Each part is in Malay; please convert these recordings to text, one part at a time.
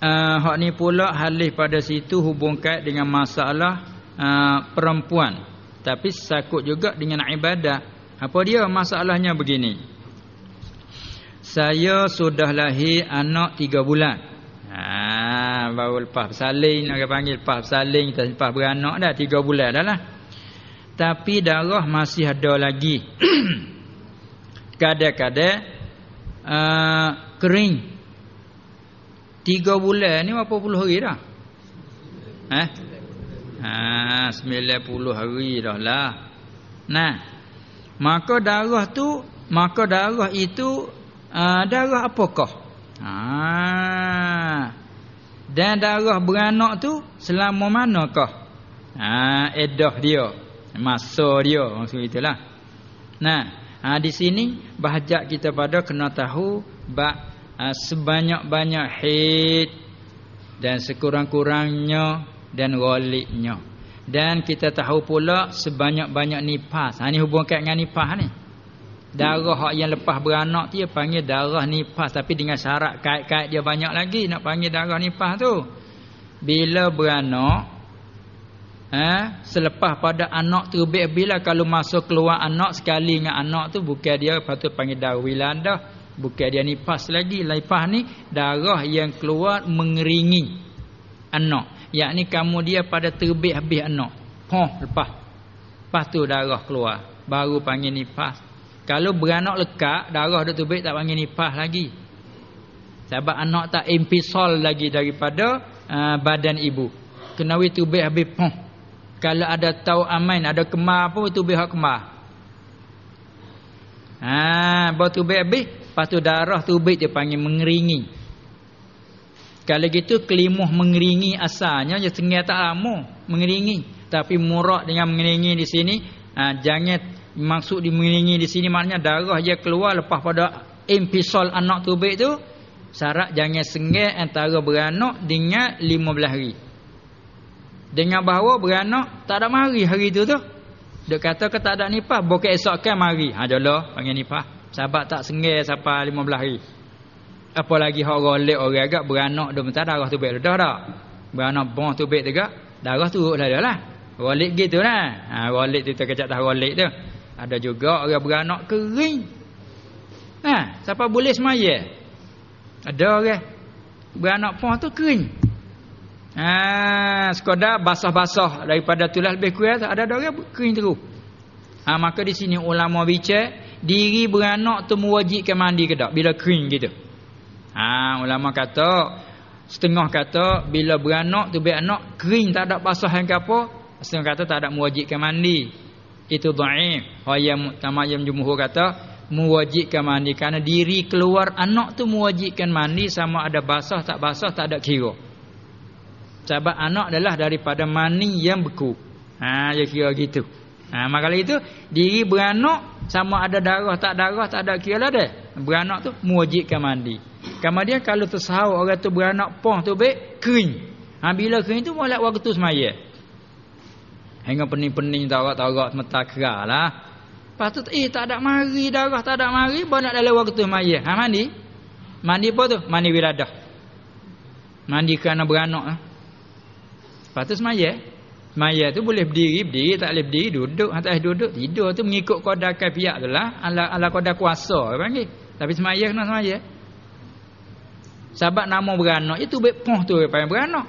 uh, hak ni pula halih pada situ hubung kait dengan masalah uh, perempuan tapi sakut juga dengan ibadah. apa dia masalahnya begini saya sudah lahir anak tiga bulan ha baru lepas bersalin nak panggil lepas saling kita lepas beranak dah tiga bulan dah lah tapi darah masih ada lagi kadang-kadang uh, kering Tiga bulan ni berapa puluh hari dah? Eh? Haa, sembilan puluh hari dah lah. Nah, maka darah tu, maka darah itu uh, darah apakah? Ah, dan darah beranak tu selama manakah? Ah, edah dia, masa dia maksud itulah. Nah, ha, di sini bahajak kita pada kena tahu bab Ha, sebanyak-banyak hid dan sekurang-kurangnya dan ghaliknya dan kita tahu pula sebanyak-banyak nipas. ha hubungan hubungkan dengan nifas ni darah hak yang lepas beranak dia panggil darah nipas. tapi dengan syarat kait-kait dia banyak lagi nak panggil darah nifas tu bila beranak eh selepas pada anak tu. bila kalau masuk keluar anak sekali dengan anak tu bukan dia patut panggil darah wiladah bukan dia ni pas lagi laifah ni darah yang keluar mengeringi anak yakni kamu dia pada terbih habis anak Poh, lepas lepas tu darah keluar baru panggil nifas kalau beranak lekat darah dah terbih tak panggil nifas lagi sebab anak tak impisol lagi daripada uh, badan ibu kena we terbih habis poh. kalau ada tau aman ada kemar pun terbih hak kemar Ah, ha, baru tu habis Lepas tu darah tubik dia panggil mengeringi. Kalau gitu kelimuh mengeringi asalnya dia sengih tak lama mengeringi. Tapi murak dengan mengeringi di sini. Ha, jangan maksud di mengeringi di sini maknanya darah dia keluar lepas pada impisol anak tubik tu. Sarak jangan sengih antara beranak dengan lima belah hari. Dengan bahawa beranak tak ada mari hari tu tu. Dia kata ke tak ada nipah. Bukit esokkan mari. Ha jolah panggil nipah. Sahabat tak sengih sampai lima belah hari. Apalagi orang lelik orang agak beranak dia minta darah tu baik dah dah. Beranak bong tu baik juga. Darah tu dah dah lah. Rolik gitu lah. Ha, rolik tu terkecap tak rolik tu. Ada juga orang beranak kering. Ha, siapa boleh semaya? Ada orang. Beranak pun tu kering. Ha, sekadar basah-basah daripada tulah lebih kuat. Ada orang kering teruk. Ha, maka di sini ulama bicara diri beranak tu mewajibkan mandi ke tak bila kering gitu. Ha ulama kata setengah kata bila beranak tu biar anak kering tak ada basah yang ke apa setengah kata tak ada mewajibkan mandi. Itu dhaif. Hoya tamayyum jumhur kata mewajibkan mandi kerana diri keluar anak tu mewajibkan mandi sama ada basah tak basah tak ada kira. Sebab anak adalah daripada mani yang beku. Ha ya kira gitu. Ha, maka kali itu diri beranak sama ada darah tak darah tak ada kira lah deh. Beranak tu mewajibkan mandi. Kemudian kalau tersahau orang tu beranak poh tu baik kering. Ha, bila kering tu mulai waktu semaya. Hingga pening-pening tarak-tarak semata kerah lah. Lepas tu eh tak ada mari darah tak ada mari baru nak dalam waktu semaya. Ha, mandi. Mandi apa tu? Mandi wiladah. Mandi kerana beranak. Ha. Lepas tu semaya. Lepas tu semaya. Maya tu boleh berdiri, berdiri tak boleh berdiri, duduk atau duduk, tidur tu mengikut kodakan pihak tu lah, ala, ala kodak kuasa panggil. Tapi semaya kena semaya. Sebab nama beranak itu baik poh tu panggil beranak.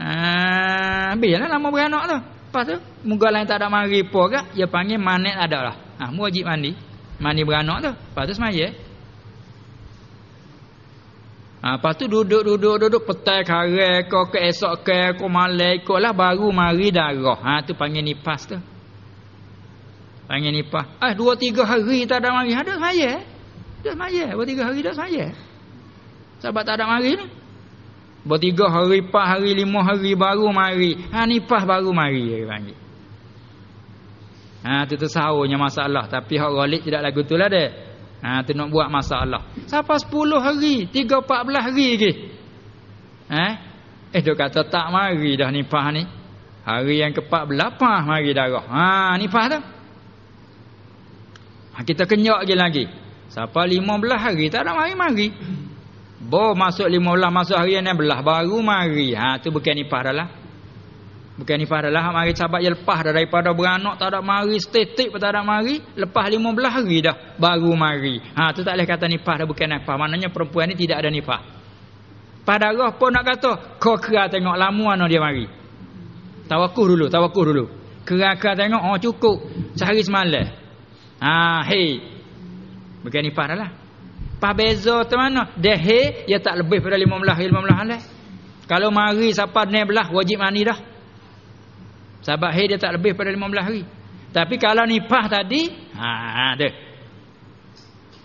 Ah, lah nama beranak tu. Lepas tu, muka lain tak ada mari pun ke, dia panggil manet ada lah. Ha, mu wajib mandi. Mandi beranak tu. Lepas tu semaya. Ha, lepas tu duduk duduk duduk petai kare ke ke esok ke ke malai ke lah baru mari darah. Ha tu panggil nifas tu. Panggil nifas. Ah eh, dua tiga hari tak ada mari. Ada saya. ada saya. Dua tiga hari dah eh? saya. Sebab tak ada mari ni. Buat tiga hari, empat hari, lima hari baru mari. Ha ni baru mari dia panggil. Ha tu tersahunya masalah tapi hak galik tidak lagu tulah dia. Ha tu nak buat masalah. Siapa 10 hari, 3 14 hari lagi. Ha? Eh dia kata tak mari dah nifas ni. Hari yang ke-14 mari darah. Ha nifas tu. Ha, kita kenyak je lagi. Siapa 15 hari tak ada mari-mari. Bo masuk 15 masuk hari yang 16 baru mari. Ha tu bukan nifas dah lah. Bukan ni fahadalah hak mari cabak je lepas dah daripada beranak tak ada mari, setitik, pun tak ada mari, lepas 15 hari dah baru mari. Ha tu tak boleh kata nifah dah bukan nifah. Maknanya perempuan ni tidak ada nifah. Pada roh pun nak kata kau kera tengok lama mana dia mari. Tawakuh dulu, tawakuh dulu. Kera-kera tengok oh cukup sehari semalam. Ha hey. Bukan nifah dah lah. Pah beza tu mana? Dah hey, ya tak lebih pada 15 hari 15 hari. Kalau mari siapa 12 wajib mani dah. Sebab haid dia tak lebih pada 15 hari. Tapi kalau nipah tadi, ha ada. Ha,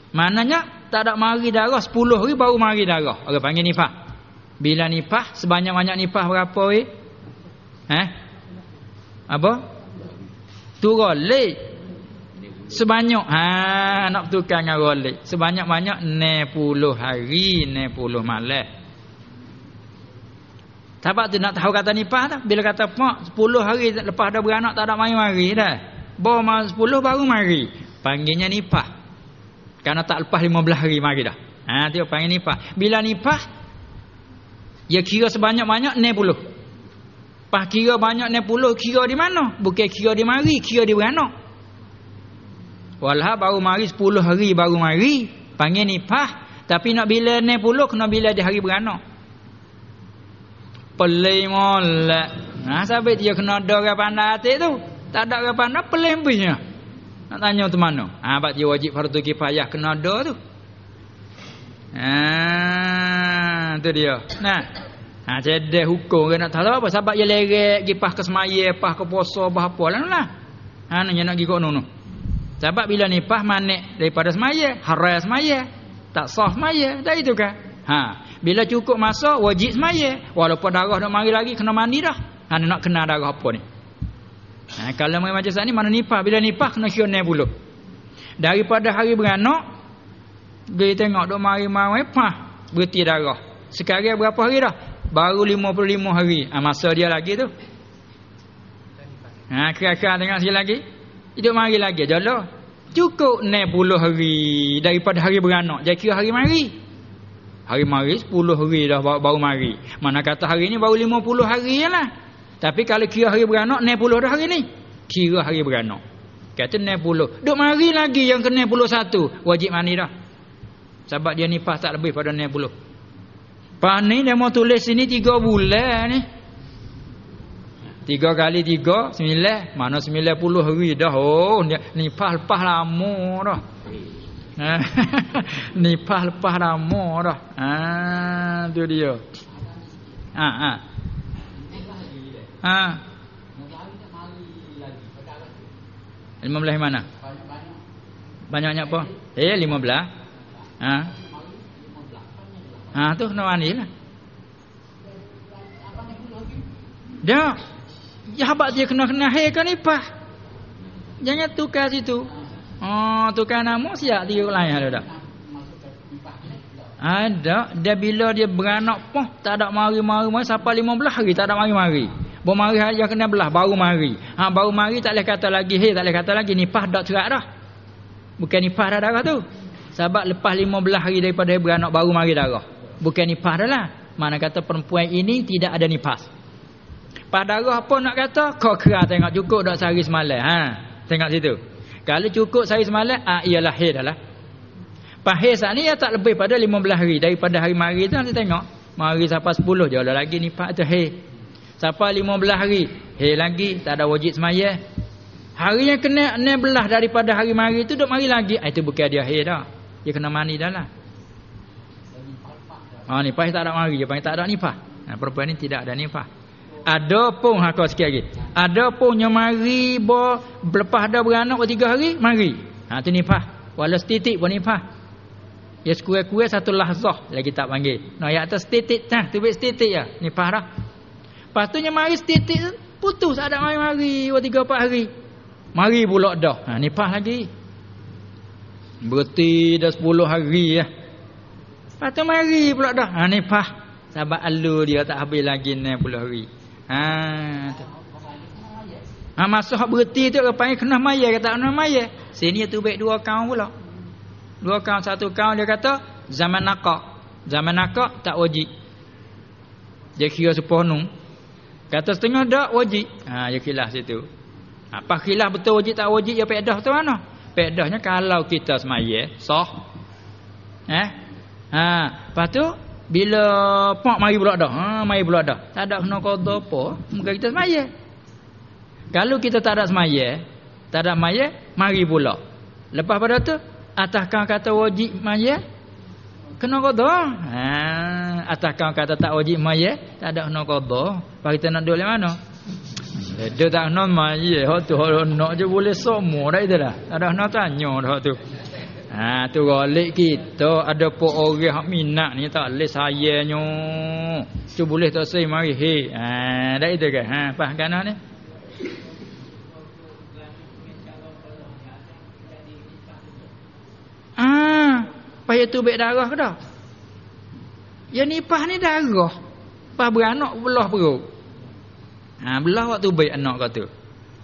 Mananya tak ada mari darah 10 hari baru mari darah. Orang panggil nipah. Bila nipah sebanyak-banyak nipah berapa we? Eh? Ha? Apa? tu leh. Sebanyak ha nak tukar dengan rolek. Sebanyak-banyak 90 hari, 90 malam. Sebab tu nak tahu kata nipah tak? Bila kata mak 10 hari lepas dah beranak tak ada mari-mari dah. Bawa mak 10 baru mari. Panggilnya nipah. Karena tak lepas 15 hari mari dah. Ha tu panggil nipah. Bila nipah ya kira sebanyak-banyak puluh. Pak kira banyak puluh kira di mana? Bukan kira di mari, kira di beranak. Walha baru mari 10 hari baru mari panggil nipah tapi nak bila puluh, kena bila di hari beranak. Pelih molek Nah sampai dia kena ada orang pandai hati tu Tak ada orang pandai pelih punya Nak tanya tu mana Ah, ha, dia wajib fardu kifayah kena ada tu Ah, ha, tu dia Nah Ha, cedek hukum ke nak tahu apa sebab dia leret pergi pas ke semaya pas ke poso bah apa lah nulah ha nanya nak gigok nunu sebab bila ni pas manik daripada semaya haram semaya tak sah semaya dah itu kah ha bila cukup masa wajib semaya Walaupun darah nak mari lagi kena mandi dah ha, Nak kena darah apa ni ha, Kalau macam saat ni mana nipah Bila nipah kena syonai pula Daripada hari beranak Dia tengok dok mari mari pah Berhenti darah Sekarang berapa hari dah Baru 55 hari ha, Masa dia lagi tu ha, Kira-kira tengok sekali lagi Hidup mari lagi jalan Cukup 90 hari Daripada hari beranak Jadi kira hari mari Hari mari 10 hari dah baru mari. Mana kata hari ni baru 50 hari je lah. Tapi kalau kira hari beranak, 60 dah hari ni. Kira hari beranak. Kata 60. Duk mari lagi yang kena puluh satu, Wajib mani dah. Sebab dia nipah tak lebih pada 60. Pah ni dia mau tulis sini tiga bulan ni. Tiga kali tiga 9. Mana puluh hari dah. Oh, nipah lepas lama dah ha. ni pas lepas lama dah ha tu dia ha ha ha lima belah mana Banyak banyak apa eh lima belah, ha ha tu kena mandi lah dia ya habak dia kena kena hai kan ipah jangan tukar situ ha Oh, tukar nama siap tiga lain ada tak? Ada. Dia bila dia beranak pun tak ada mari-mari sampai lima belah hari tak ada mari-mari. Bu mari hari yang kena belah baru mari. Ha, baru mari tak boleh kata lagi. Hei tak boleh kata lagi. Nipah dah cerak dah. Bukan nipah dah darah tu. Sebab lepas lima belah hari daripada dia beranak baru mari darah. Bukan nipah dah lah. Mana kata perempuan ini tidak ada nipas. Padahal, apa nak kata kau kera tengok cukup dah sehari semalam. Ha? Tengok situ. Kalau cukup sehari semalam ah ha, ialah hair dahlah. Pahir saat ni ya tak lebih pada 15 hari daripada hari mari tu nanti tengok. Mari sampai 10 je ada lagi ni pak tu hair. Sampai 15 hari hair lagi tak ada wajib semayah. Hari yang kena 16 daripada hari mari tu duk mari lagi. Ah itu bukan dia hair dah. Dia kena mani dahlah. Ha ah, ni pahir tak ada mari je panggil tak ada nifah. Ha perempuan ni tidak ada ni nifah. Ada pun hakau sikit lagi. Ada pun nyemari ba lepas dah beranak tiga hari mari. Ha tu nifah. Wala titik, pun nifah. Ya sekue-kue satu lahzah lagi tak panggil. No ya atas titik, tah, tu bet titik ya. Nifah dah. Pastunya mari setitik putus ada mari-mari dua tiga empat hari. Mari pula dah. Ha nifah lagi. Berarti dah sepuluh hari ya. Pastu mari pula dah. Ha nifah. Sebab alu dia tak habis lagi ni puluh hari. Ha tu. Ha masa hak berhenti tu kau panggil kena maya kata kena maya. Sini tu baik dua kaum pula. Dua kaum satu kaum dia kata zaman nakak. Zaman nakak tak wajib. Dia kira sepenuh. Kata setengah dak wajib. Ha dia kilah situ. Apa ha, kilah betul wajib tak wajib ya pedah tu mana? Pedahnya kalau kita semaya sah. Eh? Ha, lepas tu bila pak mari pula dah. Ha mari pula dah. Tak ada kena qada apa, muka kita semaya. Kalau kita tak ada semaya, tak ada maya, mari pula. Lepas pada tu, atas kau kata wajib maya, kena qada. Ha atas kau kata tak wajib maya, tak ada kena qada. Pak kita nak duduk di mana? Dia tak nak maya, hok tu hok nak je boleh semua dah itulah. Tak ada nak tanya dah tu. Ha tu golik kita ada po orang hak minat ni tak leh sayanya. Tu boleh tak sei mari he. Ha dak itu ke? Ha pas kana ni. Ah, payah itu baik darah ke dah? Ya nipah ni darah. Pas beranak belah perut. Ha belah waktu baik anak kata.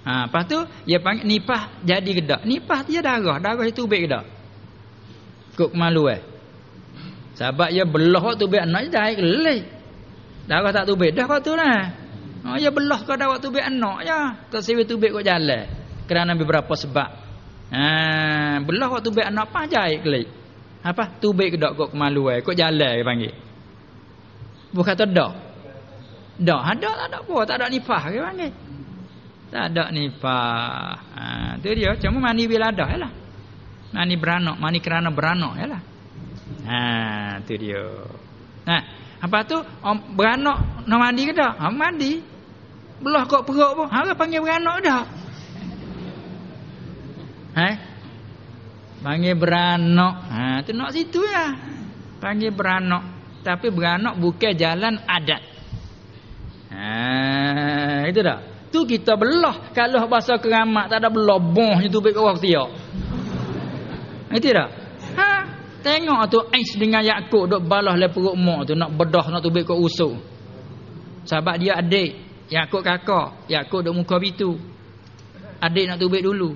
Ha lepas tu dia panggil nipah jadi gedak. Nipah dia darah, darah itu baik gedak. Kuk malu eh. Sebab ya belah waktu biar anak dah air kelih. Darah tak tubik dah waktu lah. Oh, ya belah kau dah waktu biar anak ya. Tak sewi tubik kau jalan. Kerana beberapa sebab. Ha, belah waktu biar anak apa aja air kelih. Apa? Tubik ke dok kau malu eh. Kau jalan dia panggil. Bukan tu dok. Dok. Ha, dok tak ada apa. Tak ada nifah ke panggil. Tak ada nifah. Ha, dia. Cuma mandi bila dah lah. Mani beranak, mani kerana ya lah. Nah, ha, tu dia. Nah, ha, apa tu? Om beranak nak mandi ke dak? Ha, mandi. Belah kok perut pun. Ha, panggil beranak dah. Ha? Panggil beranak. Ha, tu nak situ ya. Panggil beranak. Tapi beranak bukan jalan adat. Ha, itu dah. Tu kita belah kalau bahasa keramat tak ada belah bohnya tu baik orang tiak. Ngerti tidak. Ha, tengok tu Ais dengan Yakub dok balah le perut mak tu nak bedah nak tubik kat usuk. Sebab dia adik, Yakub kakak, Yakub dok muka pitu. Adik nak tubik dulu.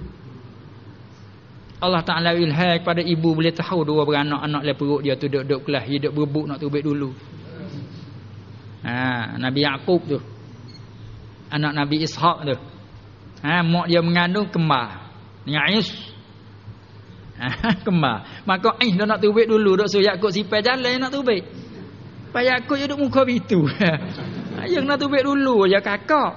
Allah Taala ilhai kepada ibu boleh tahu dua beranak anak le perut dia tu dok dok kelas, dia duk berebut nak tubik dulu. Ha, Nabi Yakub tu. Anak Nabi Ishak tu. Ha, mak dia mengandung kembar. Dengan Ais kembar. Maka eh dah nak tubik dulu dok suruh Yakub sipe jalan nak tubik. Pak Yakub je muka itu. Ayang nak tubik dulu ya kakak.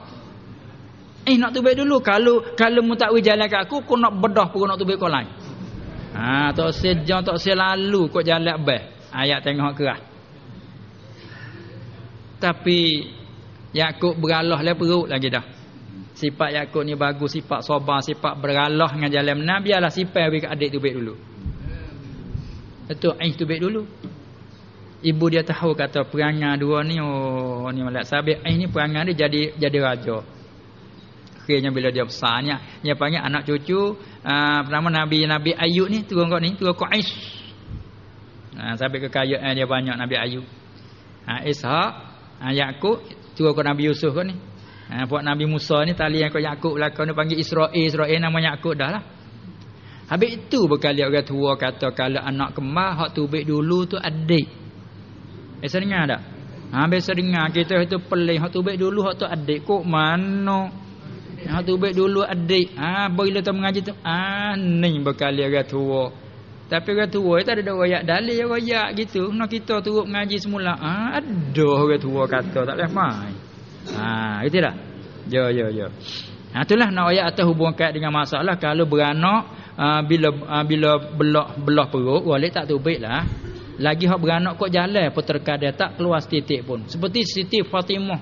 Eh nak tubik dulu kalau kalau mu tak we jalan kat aku kau nak bedah pun nak tubik kau lain. Ha tak sejam tak selalu kau jalan bas. Ayak tengok kerah. Tapi Yakub beralah le lah perut lagi dah sifat Yakub ni bagus sifat sabar sifat beralah dengan jalan Nabi biarlah sifat bagi adik tu baik dulu itu aih tu baik dulu ibu dia tahu kata perangai dua ni oh ni malak sabik aih ni perangai dia jadi jadi raja akhirnya bila dia besarnya dia panggil anak cucu aa, ah, nama Nabi Nabi Ayub ni turun kau ni turun kau Ais ha, ah, sampai kekayaan dia banyak Nabi Ayub ha, Ishak ha, Yaakob turun kau Nabi Yusuf kau ni Ha, buat Nabi Musa ni tali yang kau Yaakob lah. kau ni panggil Israel. Israel nama Yaakob dah lah. Habis itu berkali orang tua kata kalau anak kemah hak tubik dulu tu adik. Biasa dengar tak? Ha, biasa dengar kita tu pelik hak tubik dulu hak tu adik. Kok mana? Hak tubik dulu adik. Ha, bila tu mengaji tu. Ha, ni berkali orang tua. Tapi orang tua tak ada rakyat dalih rakyat gitu. Nak kita turut mengaji semula. Ha, aduh orang tua kata tak boleh mai. Ha gitu dah. Yo yo yo. Ha itulah nak ayat atas hubung kait dengan masalah kalau beranak uh, bila uh, bila belah-belah perut walik tak tubiklah. Lagi hak beranak kok jalan puterka dia tak keluar titik pun. Seperti Siti Fatimah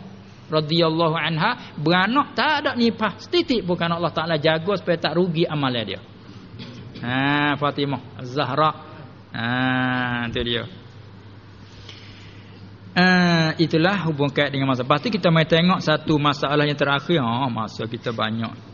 radhiyallahu anha beranak tak ada nipah titik bukan Allah Taala jaga supaya tak rugi amalnya dia. Ha Fatimah Zahra. Ha tu dia. Ah, itulah hubung kait dengan masa. Pasti kita mai tengok satu masalah yang terakhir. Ha, masa kita banyak.